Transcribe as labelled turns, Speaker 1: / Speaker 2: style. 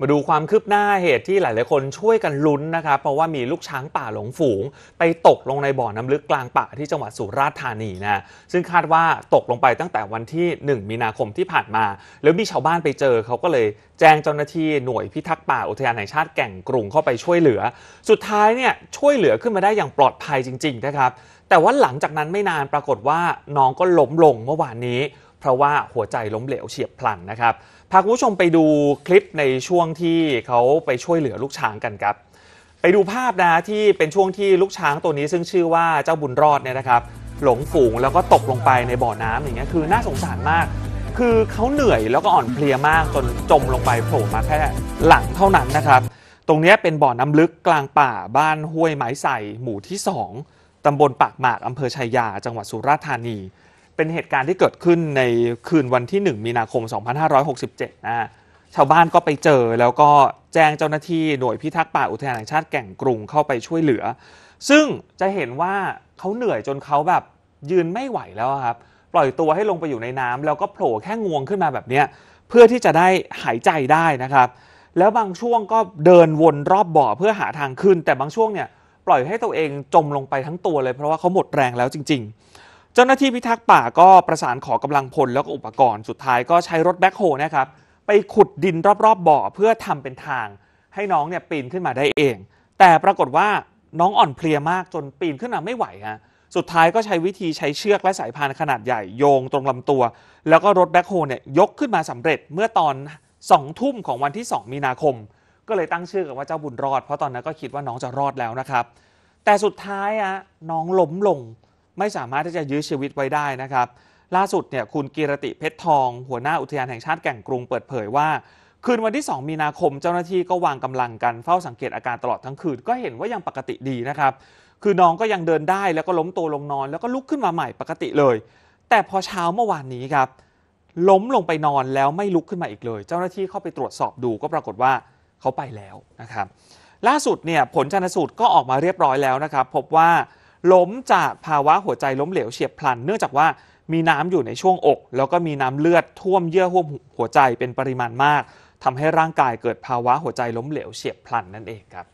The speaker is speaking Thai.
Speaker 1: มาดูความคืบหน้าเหตุที่หลาย ๆคนช่วยกันลุ้นนะครับ เพราะว่ามีลูกช้างป่าหลงฝูงไปตกลงในบ่อน้ำลึกกลางป่าที่จังหวัดสุราษฎร์ธานีนะซึ่งคาดว่าตกลงไปตั้งแต่วันที่ 1 มีนาคมที่ผ่านมา แล้วมีชาวบ้านไปเจอเขาก็เลยแจ้งเจ้าหน้าที่หน่วยพิทักษ์ป่า อุทยานแห่งชาติแก่งกรุงเข้าไปช่วยเหลือ สุดท้ายเนี่ยช่วยเหลือขึ้นมาได้อย่างปลอดภัยจริง ๆ นะครับ แต่ว่าหลังจากนั้นไม่นานปรากฏว่าน้องก็ล้มลงเมื่อวานนี้เพราะว่าหัวใจล้มเหลวเฉียบพลันนะครับ พาคุณผู้ชมไปดูคลิปในช่วงที่เขาไปช่วยเหลือลูกช้างกันครับ ไปดูภาพนะที่เป็นช่วงที่ลูกช้างตัวนี้ซึ่งชื่อว่าเจ้าบุญรอดเนี่ยนะครับ หลงฝูงแล้วก็ตกลงไปในบ่อน้ำอย่างเงี้ยคือน่าสงสารมาก คือเขาเหนื่อยแล้วก็อ่อนเพลียมากจนจมลงไปโผล่มาแค่หลังเท่านั้นนะครับ ตรงนี้เป็นบ่อน้ำลึกกลางป่าบ้านห้วยไม้ใส่หมู่ที่2ตำบลปากหมากอำเภอชัยยา จังหวัดสุราษฎร์ธานีเป็นเหตุการณ์ที่เกิดขึ้นในคืนวันที่ 1 มีนาคม 2567นะชาวบ้านก็ไปเจอแล้วก็แจ้งเจ้าหน้าที่หน่วยพิทักษ์ป่าอุทยานแห่งชาติแก่งกรุงเข้าไปช่วยเหลือ ซึ่งจะเห็นว่าเขาเหนื่อยจนเขาแบบยืนไม่ไหวแล้วครับ ปล่อยตัวให้ลงไปอยู่ในน้ำ แล้วก็โผล่แค่งวงขึ้นมาแบบนี้ เพื่อที่จะได้หายใจได้นะครับ แล้วบางช่วงก็เดินวนรอบบ่อเพื่อหาทางขึ้น แต่บางช่วงเนี่ยปล่อยให้ตัวเองจมลงไปทั้งตัวเลย เพราะว่าเขาหมดแรงแล้วจริง ๆเจ้าหน้าที่พิทักษ์ป่าก็ประสานขอกำลังพลแล้วก็อุปกรณ์ สุดท้ายก็ใช้รถแบ็คโฮนะครับ ไปขุดดินรอบ ๆบบ่อเพื่อทำเป็นทาง ให้น้องเนี่ยปีนขึ้นมาได้เอง แต่ปรากฏว่าน้องอ่อนเพลียมากจนปีนขึ้นมาไม่ไหวฮะสุดท้ายก็ใช้วิธีใช้เชือกและสายพานขนาดใหญ่โยงตรงลำตัว แล้วก็รถแบ็คโฮเนี่ยยกขึ้นมาสำเร็จเมื่อตอน2 ทุ่มของวันที่2มีนาคม ก็เลยตั้งชื่อกับว่าเจ้าบุญรอดเพราะตอนนั้นก็คิดว่าน้องจะรอดแล้วนะครับแต่สุดท้ายอะน้องล้มลงไม่สามารถที่จะยื้อชีวิตไว้ได้นะครับ ล่าสุดเนี่ยคุณกีรติเพชรทอง หัวหน้าอุทยานแห่งชาติแก่งกรุงเปิดเผยว่า คืนวันที่ 2 มีนาคมเจ้าหน้าที่ก็วางกำลังกันเฝ้าสังเกตอาการตลอดทั้งคืนก็เห็นว่ายังปกติดีนะครับ คือน้องก็ยังเดินได้แล้วก็ล้มตัวลงนอน แล้วก็ลุกขึ้นมาใหม่ปกติเลย แต่พอเช้าเมื่อวานนี้ครับล้มลงไปนอนแล้วไม่ลุกขึ้นมาอีกเลย เจ้าหน้าที่เข้าไปตรวจสอบดูก็ปรากฏว่าเขาไปแล้วนะครับล่าสุดเนี่ยผลชันสูตรก็ออกมาเรียบร้อยแล้วนะครับ พบว่าล้มจาก ภาวะหัวใจล้มเหลวเฉียบพลันเนื่องจากว่ามีน้ำอยู่ในช่วงอก แล้วก็มีน้ำเลือดท่วมเยื่อหุ้มหัวใจเป็นปริมาณมาก ทำให้ร่างกายเกิดภาวะหัวใจล้มเหลวเฉียบพลันนั่นเองครับ